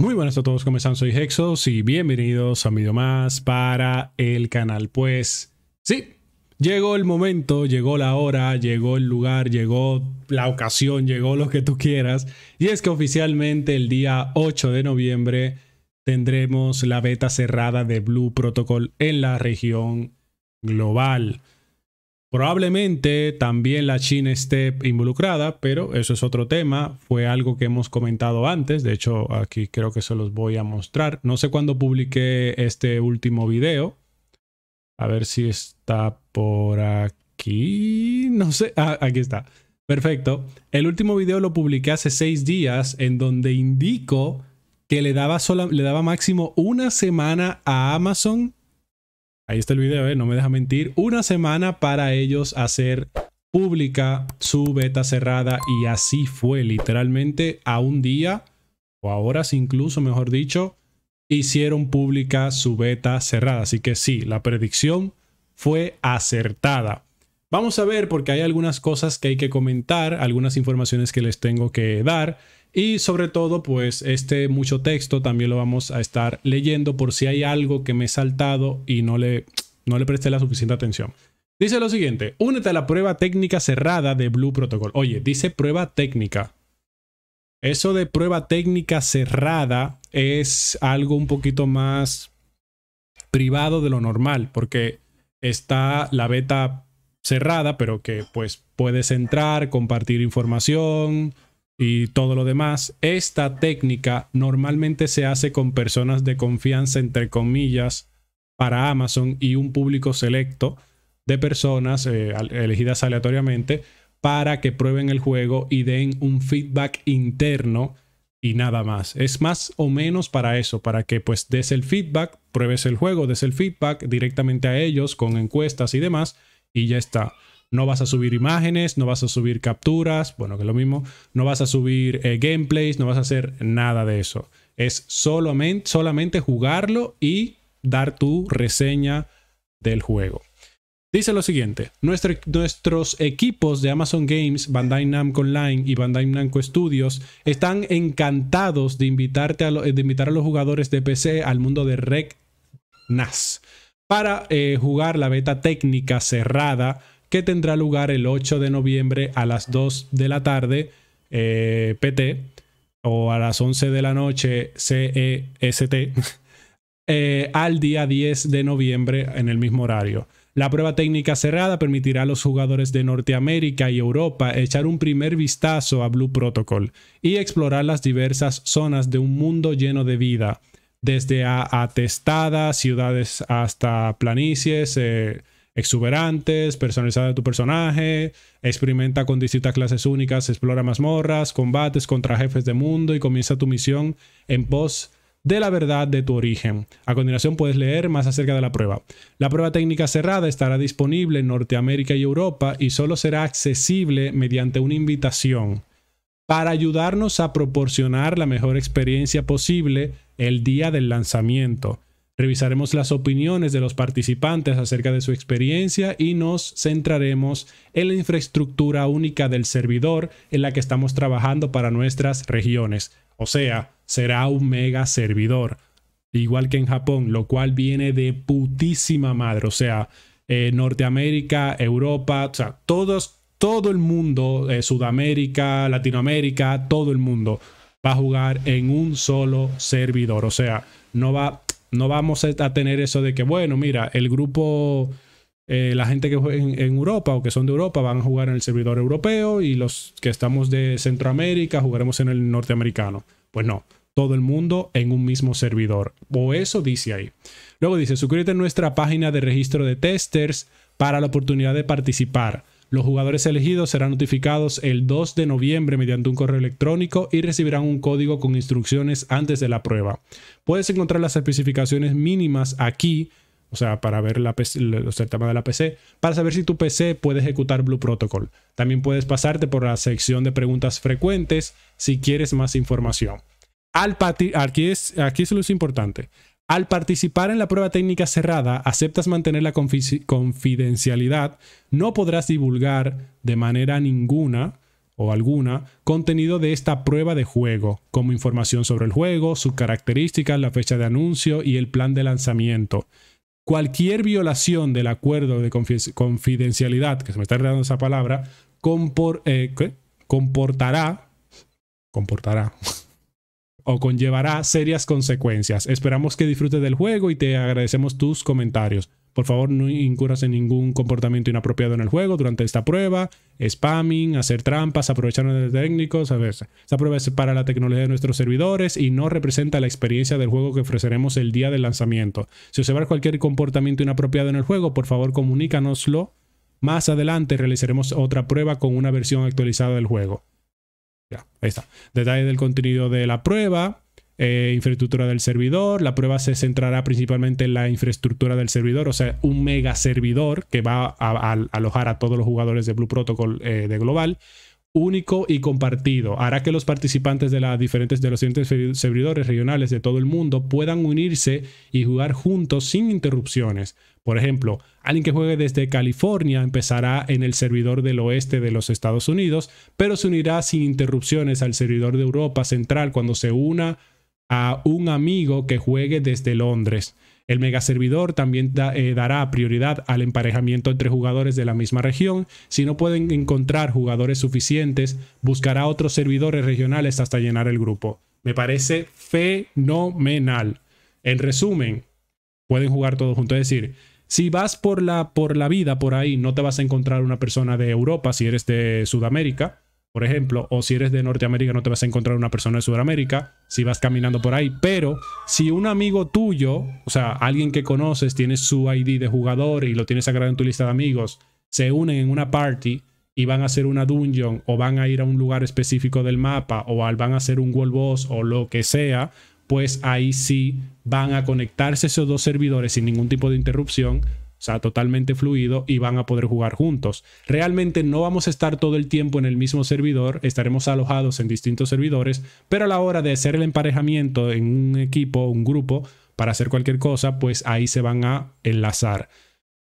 Muy buenas a todos, ¿cómo están? Soy Hexos y bienvenidos a un video más para el canal. Pues sí, llegó el momento, llegó la hora, llegó el lugar, llegó la ocasión, llegó lo que tú quieras. Y es que oficialmente el día 8 de noviembre tendremos la beta cerrada de Blue Protocol en la región global. Probablemente también la China esté involucrada, pero eso es otro tema. Fue algo que hemos comentado antes. De hecho, aquí creo que se los voy a mostrar. No sé cuándo publiqué este último video. A ver si está por aquí. No sé. Ah, aquí está. Perfecto. El último video lo publiqué hace seis días en donde indico que le daba, le daba máximo una semana a Amazon ahí está el video, eh, no me deja mentir, una semana para ellos hacer pública su beta cerrada y así fue literalmente a un día o a horas incluso, mejor dicho, hicieron pública su beta cerrada. Así que sí, la predicción fue acertada. Vamos a ver porque hay algunas cosas que hay que comentar, algunas informaciones que les tengo que dar y sobre todo, pues este mucho texto también lo vamos a estar leyendo por si hay algo que me he saltado y no le, no le presté la suficiente atención. Dice lo siguiente, únete a la prueba técnica cerrada de Blue Protocol. Oye, dice prueba técnica. Eso de prueba técnica cerrada es algo un poquito más privado de lo normal, porque está la beta cerrada, pero que pues puedes entrar, compartir información, y todo lo demás. Esta técnica normalmente se hace con personas de confianza, entre comillas, para Amazon y un público selecto de personas eh, elegidas aleatoriamente para que prueben el juego y den un feedback interno y nada más. Es más o menos para eso, para que pues des el feedback, pruebes el juego, des el feedback directamente a ellos con encuestas y demás y ya está no vas a subir imágenes, no vas a subir capturas, bueno, que es lo mismo, no vas a subir eh, gameplays, no vas a hacer nada de eso. Es solamente, jugarlo y dar tu reseña del juego. Dice lo siguiente, e-, nuestros equipos de Amazon Games, Bandai Namco Online y Bandai Namco Studios están encantados de, invitarte a invitar a los jugadores de PC al mundo de Rec NAS para eh, jugar la beta técnica cerrada que tendrá lugar el 8 de noviembre a las 2 de la tarde eh, PT o a las 11 de la noche CEST eh, al día 10 de noviembre en el mismo horario. La prueba técnica cerrada permitirá a los jugadores de Norteamérica y Europa echar un primer vistazo a Blue Protocol y explorar las diversas zonas de un mundo lleno de vida, desde atestadas ciudades hasta planicies, eh, exuberantes, personalizada tu personaje, experimenta con distintas clases únicas, explora mazmorras, combates contra jefes de mundo y comienza tu misión en pos de la verdad de tu origen. A continuación puedes leer más acerca de la prueba. La prueba técnica cerrada estará disponible en Norteamérica y Europa y solo será accesible mediante una invitación. Para ayudarnos a proporcionar la mejor experiencia posible el día del lanzamiento. Revisaremos las opiniones de los participantes acerca de su experiencia y nos centraremos en la infraestructura única del servidor en la que estamos trabajando para nuestras regiones. O sea, será un mega servidor, igual que en Japón, lo cual viene de putísima madre. O sea, eh, Norteamérica, Europa, todos, todo el mundo, eh, Sudamérica, Latinoamérica, todo el mundo va a jugar en un solo servidor. O sea, no va no vamos a tener eso de que, bueno, mira, el grupo, eh, la gente que juega en, en, Europa o que son de Europa van a jugar en el servidor europeo y los que estamos de Centroamérica jugaremos en el norteamericano. Pues no, todo el mundo en un mismo servidor. O eso dice ahí. Luego dice, suscríbete a nuestra página de registro de testers para la oportunidad de participar. Los jugadores elegidos serán notificados el 2 de noviembre mediante un correo electrónico y recibirán un código con instrucciones antes de la prueba. Puedes encontrar las especificaciones mínimas aquí, o sea, para ver el tema de la PC, para saber si tu PC puede ejecutar Blue Protocol. También puedes pasarte por la sección de preguntas frecuentes si quieres más información. aquí, es, aquí es lo importante. Al participar en la prueba técnica cerrada, aceptas mantener la confidencialidad, no podrás divulgar de manera ninguna o alguna contenido de esta prueba de juego, como información sobre el juego, sus características, la fecha de anuncio y el plan de lanzamiento. Cualquier violación del acuerdo de confidencialidad, que se me está enredando esa palabra, eh, comportará, comportará, o conllevará serias consecuencias. Esperamos que disfrutes del juego y te agradecemos tus comentarios. Por favor, no incurras en ningún comportamiento inapropiado en el juego durante esta prueba. Spamming, hacer trampas, aprovecharnos de técnicos. A ver, esta prueba es para la tecnología de nuestros servidores y no representa la experiencia del juego que ofreceremos el día del lanzamiento. Si observas cualquier comportamiento inapropiado en el juego, por favor, comunícanoslo. Más adelante realizaremos otra prueba con una versión actualizada del juego ahí está. Detalle del contenido de la prueba, eh, infraestructura del servidor. La prueba se centrará principalmente en la infraestructura del servidor, o sea, un mega servidor que va a, alojar a todos los jugadores de Blue Protocol eh, de global único y compartido. Hará que los participantes de, las diferentes, de los diferentes servidores regionales de todo el mundo puedan unirse y jugar juntos sin interrupciones. Por ejemplo, alguien que juegue desde California empezará en el servidor del oeste de los Estados Unidos, pero se unirá sin interrupciones al servidor de Europa Central cuando se una a un amigo que juegue desde Londres. El megaservidor también eh, dará prioridad al emparejamiento entre jugadores de la misma región. Si no pueden encontrar jugadores suficientes, buscará otros servidores regionales hasta llenar el grupo. Me parece fenomenal. En resumen, pueden jugar todos juntos. Es decir, si vas por la, por la vida por ahí, no te vas a encontrar una persona de Europa si eres de Sudamérica por ejemplo, o si eres de Norteamérica no te vas a encontrar una persona de Sudamérica si vas caminando por ahí, pero si un amigo tuyo, o sea, alguien que conoces, tiene su ID de jugador y lo tienes agregado en tu lista de amigos, se unen en una party y van a hacer una dungeon o van a ir a un lugar específico del mapa o van a hacer un world boss o lo que sea, pues ahí sí van a conectarse esos dos servidores sin ningún tipo de interrupción sea, totalmente fluido y van a poder jugar juntos. Realmente no vamos a estar todo el tiempo en el mismo servidor, estaremos alojados en distintos servidores, pero a la hora de hacer el emparejamiento en un equipo, un grupo, para hacer cualquier cosa, pues ahí se van a enlazar.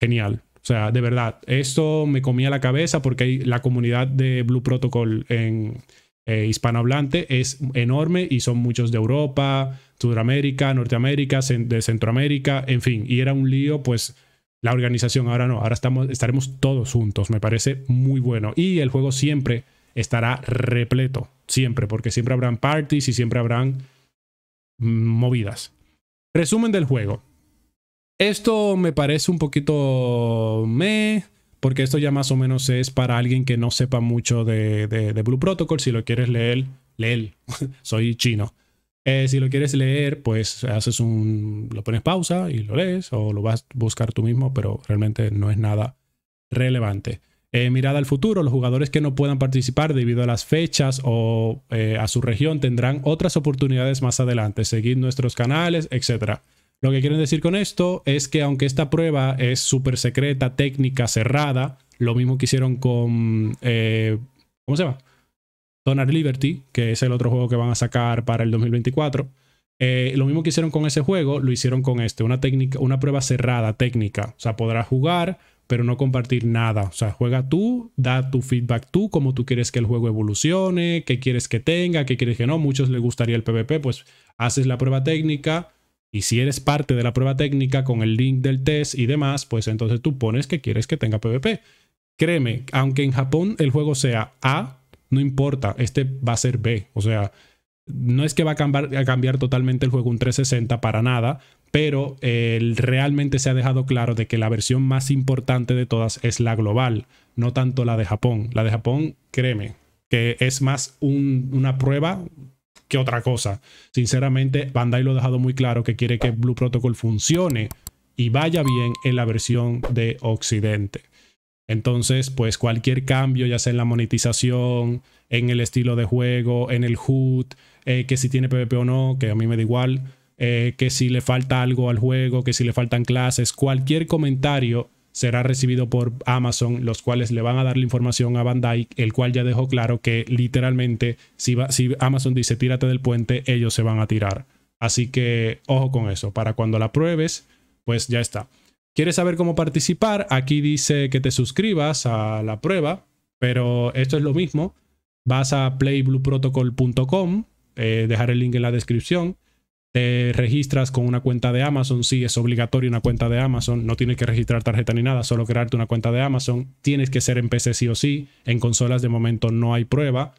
Genial. O sea, de verdad, esto me comía la cabeza porque la comunidad de Blue Protocol en eh, hispanohablante es enorme y son muchos de Europa, Sudamérica, Norteamérica, de Centroamérica, en fin, y era un lío pues la organización. Ahora no, ahora estaremos todos juntos. Me parece muy bueno. Y el juego siempre estará repleto, siempre, porque siempre habrán parties y siempre habrán mm, movidas. Resumen del juego. Esto me parece un poquito me, porque esto ya más o menos es para alguien que no sepa mucho de, Blue Protocol. Si lo quieres leer, leer. Soy chino. Eh, si lo quieres leer, pues haces un, lo pones pausa y lo lees o lo vas a buscar tú mismo, pero realmente no es nada relevante. Eh, mirada al futuro, los jugadores que no puedan participar debido a las fechas o eh, a su región tendrán otras oportunidades más adelante. Seguid nuestros canales, etc. Lo que quieren decir con esto es que aunque esta prueba es súper secreta, técnica, cerrada, lo mismo que hicieron con... ¿Cómo se llama? donar Liberty, que es el otro juego que van a sacar para el 2024. Eh, lo mismo que hicieron con ese juego, lo hicieron con este, una técnica, una prueba cerrada técnica. O sea, podrás jugar, pero no compartir nada. O sea, juega tú, da tu feedback tú, cómo tú quieres que el juego evolucione, qué quieres que tenga, qué quieres que no. Muchos les gustaría el PvP, pues haces la prueba técnica. Y si eres parte de la prueba técnica con el link del test y demás, pues entonces tú pones que quieres que tenga PvP. Créeme, aunque en Japón el juego sea A, no importa, este va a ser B. O sea, no es que va a cambiar, cambiar totalmente el juego un 360 para nada, pero eh, realmente se ha dejado claro de que la versión más importante de todas es la global, no tanto la de Japón. La de Japón, créeme, que es más una prueba que otra cosa. Sinceramente, Bandai lo ha dejado muy claro que quiere que Blue Protocol funcione y vaya bien en la versión de Occidente. Entonces, pues cualquier cambio, ya sea en la monetización, en el estilo de juego, en el HUD, eh, que si tiene PvP o no, que a mí me da igual, eh, que si le falta algo al juego, que si le faltan clases, cualquier comentario será recibido por Amazon, los cuales le van a dar la información a Bandai, el cual ya dejó claro que literalmente si, si Amazon dice tírate del puente, ellos se van a tirar. Así que ojo con eso, para cuando la pruebes, pues ya está. ¿Quieres saber cómo participar? Aquí dice que te suscribas a la prueba, pero esto es lo mismo. Vas a playblueprotocol.com, eh, dejar el link en la descripción. Te registras con una cuenta de Amazon, sí, es obligatorio una cuenta de Amazon, no tienes que registrar tarjeta ni nada, solo crearte una cuenta de Amazon. Tienes que ser en PC sí o sí, en consolas de momento no hay prueba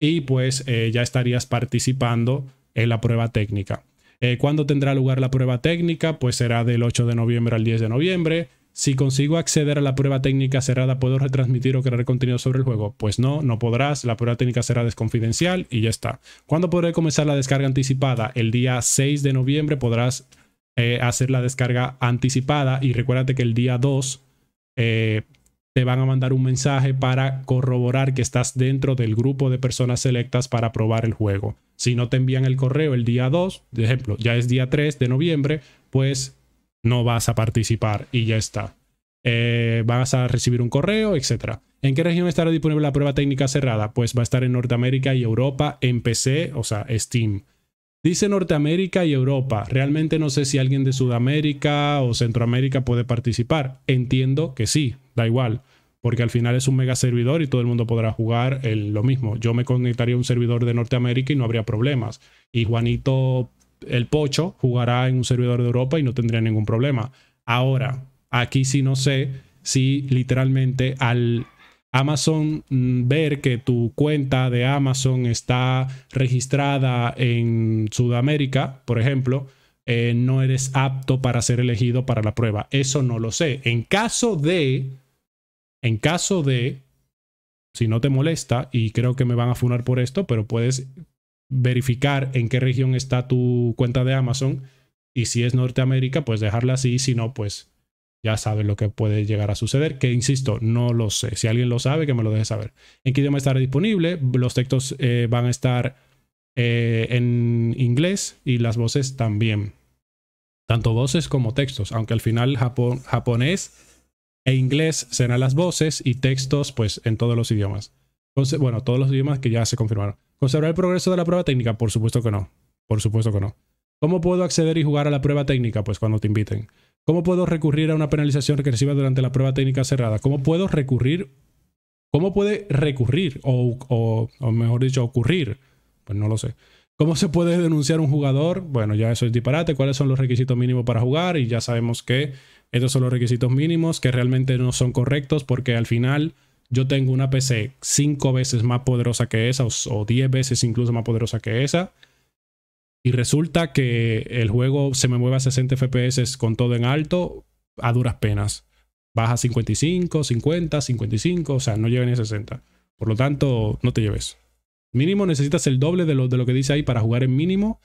y pues eh, ya estarías participando en la prueba técnica. Eh, ¿Cuándo tendrá lugar la prueba técnica? Pues será del 8 de noviembre al 10 de noviembre. Si consigo acceder a la prueba técnica cerrada, ¿puedo retransmitir o crear contenido sobre el juego? Pues no, no podrás. La prueba técnica será desconfidencial y ya está. ¿Cuándo podré comenzar la descarga anticipada? El día 6 de noviembre podrás eh, hacer la descarga anticipada y recuérdate que el día 2 te van a mandar un mensaje para corroborar que estás dentro del grupo de personas selectas para probar el juego. Si no te envían el correo el día 2, de ejemplo, ya es día 3 de noviembre, pues no vas a participar y ya está. Eh, vas a recibir un correo, etc. ¿En qué región estará disponible la prueba técnica cerrada? Pues va a estar en Norteamérica y Europa en PC, o sea, Steam. Dice Norteamérica y Europa. Realmente no sé si alguien de Sudamérica o Centroamérica puede participar. Entiendo que sí, da igual, porque al final es un mega servidor y todo el mundo podrá jugar lo mismo. Yo me conectaría a un servidor de Norteamérica y no habría problemas. Y Juanito el Pocho jugará en un servidor de Europa y no tendría ningún problema. Ahora, aquí sí no sé si literalmente al Amazon mm, ver que tu cuenta de Amazon está registrada en Sudamérica, por ejemplo, eh, no eres apto para ser elegido para la prueba. Eso no lo sé. En caso de, en caso de, si no te molesta, y creo que me van a funar por esto, pero puedes verificar en qué región está tu cuenta de Amazon y si es Norteamérica, pues dejarla así, si no, pues ya sabes lo que puede llegar a suceder, que insisto, no lo sé. Si alguien lo sabe, que me lo deje saber. ¿En qué idioma estará disponible? Los textos eh, van a estar eh, en inglés y las voces también. Tanto voces como textos, aunque al final japonés e inglés serán las voces y textos pues en todos los idiomas. bueno, todos los idiomas que ya se confirmaron. ¿Conservar el progreso de la prueba técnica? Por supuesto que no. Por supuesto que no. ¿Cómo puedo acceder y jugar a la prueba técnica? Pues cuando te inviten. ¿Cómo puedo recurrir a una penalización regresiva durante la prueba técnica cerrada? ¿Cómo puedo recurrir? ¿Cómo puede recurrir? O, o, mejor dicho, ocurrir. Pues no lo sé. ¿Cómo se puede denunciar un jugador? Bueno, ya eso es disparate. ¿Cuáles son los requisitos mínimos para jugar? Y ya sabemos que estos son los requisitos mínimos que realmente no son correctos porque al final yo tengo una PC cinco veces más poderosa que esa o, o diez veces incluso más poderosa que esa y resulta que el juego se me mueve a 60 FPS con todo en alto a duras penas. Baja 55, 50, 55, o sea, no llega ni a 60. Por lo tanto, no te lleves. Mínimo necesitas el doble de lo, de lo que dice ahí para jugar en mínimo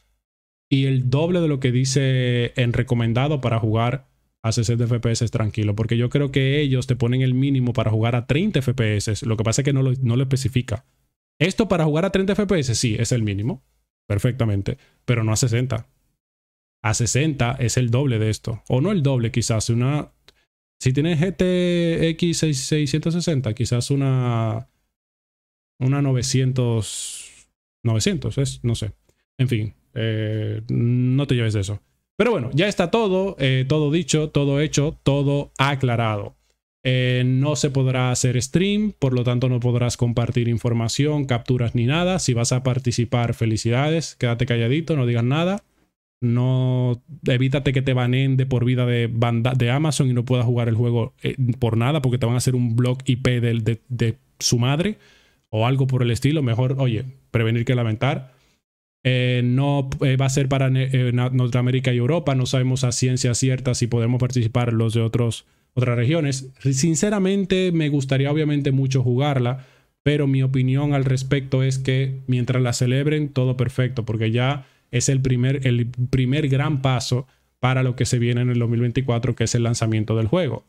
y el doble de lo que dice en recomendado para jugar a 60 FPS tranquilo, porque yo creo que ellos te ponen el mínimo para jugar a 30 FPS. Lo que pasa es que no no lo especifica. Esto para jugar a 30 FPS sí es el mínimo, perfectamente, pero no a 60. A 60 es el doble de esto, o no el doble quizás, una... Si tienes GTX 660, quizás una... Una 900... 900, es, no sé. En fin, eh, no te lleves de eso. Pero bueno, ya está todo, eh, todo dicho, todo hecho, todo aclarado. Eh, no se podrá hacer stream, por lo tanto no podrás compartir información, capturas ni nada. Si vas a participar, felicidades, quédate calladito, no digas nada. No, evítate que te banen de por vida de, de Amazon y no puedas jugar el juego eh, por nada porque te van a hacer un blog IP de, de, su madre o algo por el estilo. Mejor, oye, prevenir que lamentar. Eh, no va a ser para Norteamérica y Europa. No sabemos a ciencia cierta si podemos participar los de otros otras regiones. Sinceramente me gustaría obviamente mucho jugarla, pero mi opinión al respecto es que mientras la celebren, todo perfecto, porque ya es el primer, el primer gran paso para lo que se viene en el 2024, que es el lanzamiento del juego.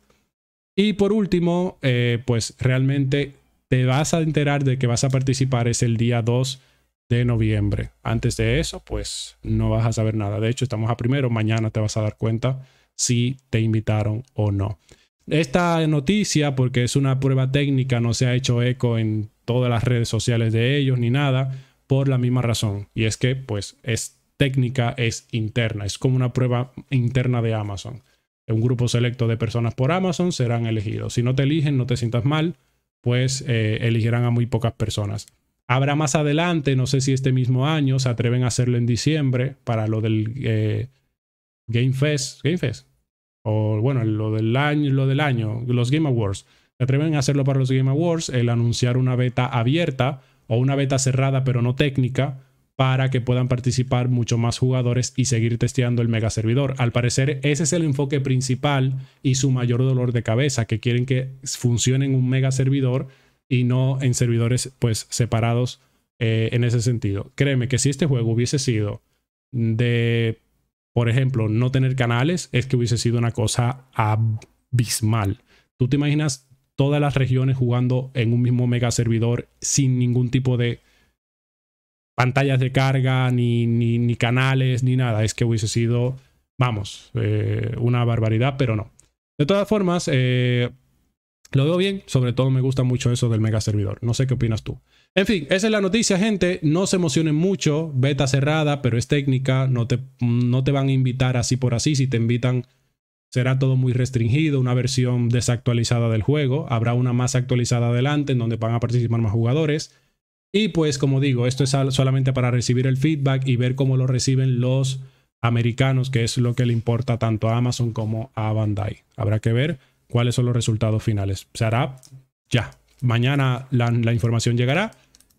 Y por último, eh, pues realmente te vas a enterar de que vas a participar es el día 2 de noviembre. Antes de eso, pues no vas a saber nada. De hecho, estamos a primero, mañana te vas a dar cuenta si te invitaron o no. Esta noticia, porque es una prueba técnica, no se ha hecho eco en todas las redes sociales de ellos ni nada, por la misma razón. Y es que, pues, es técnica, es interna, es como una prueba interna de Amazon. Un grupo selecto de personas por Amazon serán elegidos. Si no te eligen, no te sientas mal, pues eh, elegirán a muy pocas personas. Habrá más adelante, no sé si este mismo año, se atreven a hacerlo en diciembre para lo del eh, Game Fest, Game Fest, o bueno, lo del año, lo del año los Game Awards. Se atreven a hacerlo para los Game Awards, el anunciar una beta abierta o una beta cerrada pero no técnica para que puedan participar mucho más jugadores y seguir testeando el mega servidor. Al parecer ese es el enfoque principal y su mayor dolor de cabeza, que quieren que funcione en un mega servidor y no en servidores pues separados eh, en ese sentido. Créeme que si este juego hubiese sido de por ejemplo, no tener canales es que hubiese sido una cosa abismal. ¿Tú te imaginas todas las regiones jugando en un mismo mega servidor sin ningún tipo de pantallas de carga, ni, ni, canales, ni nada? Es que hubiese sido, vamos, eh, una barbaridad, pero no. De todas formas, eh, lo veo bien, sobre todo me gusta mucho eso del mega servidor. No sé qué opinas tú. En fin, esa es la noticia, gente. No se emocionen mucho. Beta cerrada, pero es técnica. No te, no te van a invitar así por así. Si te invitan, será todo muy restringido. Una versión desactualizada del juego. Habrá una más actualizada adelante en donde van a participar más jugadores. Y pues, como digo, esto es solamente para recibir el feedback y ver cómo lo reciben los americanos, que es lo que le importa tanto a Amazon como a Bandai. Habrá que ver cuáles son los resultados finales. Se hará ya. Mañana la información llegará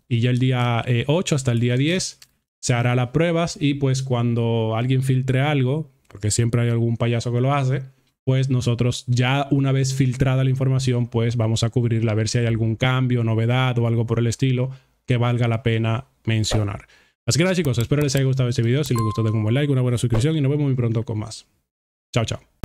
y ya el día 8 eh, hasta el día 10 se hará las pruebas y pues cuando alguien filtre algo, porque siempre hay algún payaso que lo hace, pues nosotros ya una vez filtrada la información, pues vamos a cubrirla, a ver si hay algún cambio, novedad o algo por el estilo que valga la pena mencionar. Así que nada chicos, espero les haya gustado este video, si les gustó den un buen like, una buena suscripción y nos vemos muy pronto con más. Chao, chao.